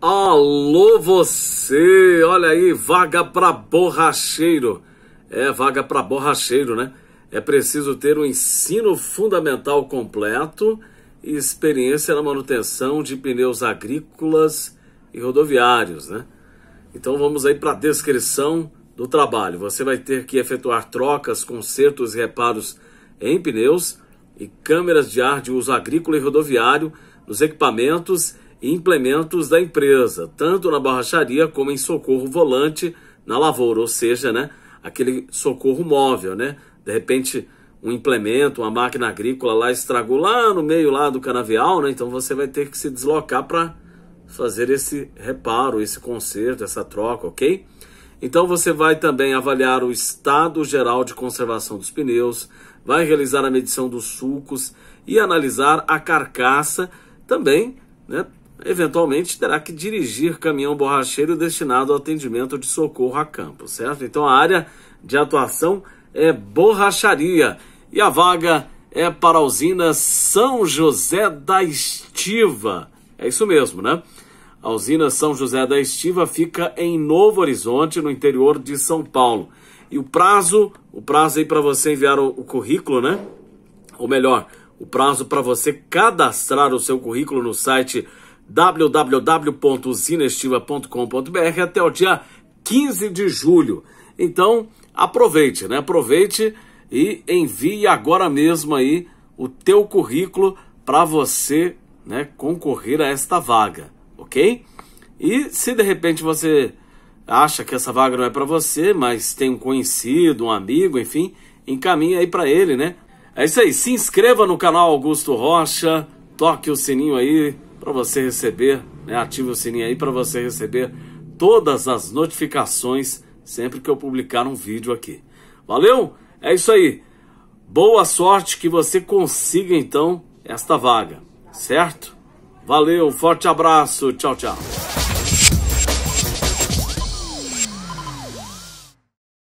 Alô você, olha aí, vaga para borracheiro. É vaga para borracheiro, né? É preciso ter um ensino fundamental completo e experiência na manutenção de pneus agrícolas e rodoviários, né? Então vamos aí para a descrição do trabalho. Você vai ter que efetuar trocas, consertos e reparos em pneus e câmeras de ar de uso agrícola e rodoviário nos equipamentos e implementos da empresa, tanto na borracharia como em socorro volante na lavoura, ou seja, né, aquele socorro móvel, né? De repente um implemento, uma máquina agrícola lá estragou lá no meio lá do canavial, né? Então você vai ter que se deslocar para fazer esse reparo, esse conserto, essa troca, ok? Então você vai também avaliar o estado geral de conservação dos pneus, vai realizar a medição dos sulcos e analisar a carcaça também, né? eventualmente terá que dirigir caminhão borracheiro destinado ao atendimento de socorro a campo, certo? Então a área de atuação é borracharia e a vaga é para a usina São José da Estiva. É isso mesmo, né? A usina São José da Estiva fica em Novo Horizonte, no interior de São Paulo. E o prazo, o prazo aí para você enviar o, o currículo, né? Ou melhor, o prazo para você cadastrar o seu currículo no site www.zinestiva.com.br até o dia 15 de julho. Então, aproveite, né? Aproveite e envie agora mesmo aí o teu currículo para você, né, concorrer a esta vaga, OK? E se de repente você acha que essa vaga não é para você, mas tem um conhecido, um amigo, enfim, encaminha aí para ele, né? É isso aí, se inscreva no canal Augusto Rocha, toque o sininho aí para você receber, né? ative o sininho aí para você receber todas as notificações sempre que eu publicar um vídeo aqui. Valeu? É isso aí. Boa sorte que você consiga então esta vaga, certo? Valeu, forte abraço, tchau, tchau.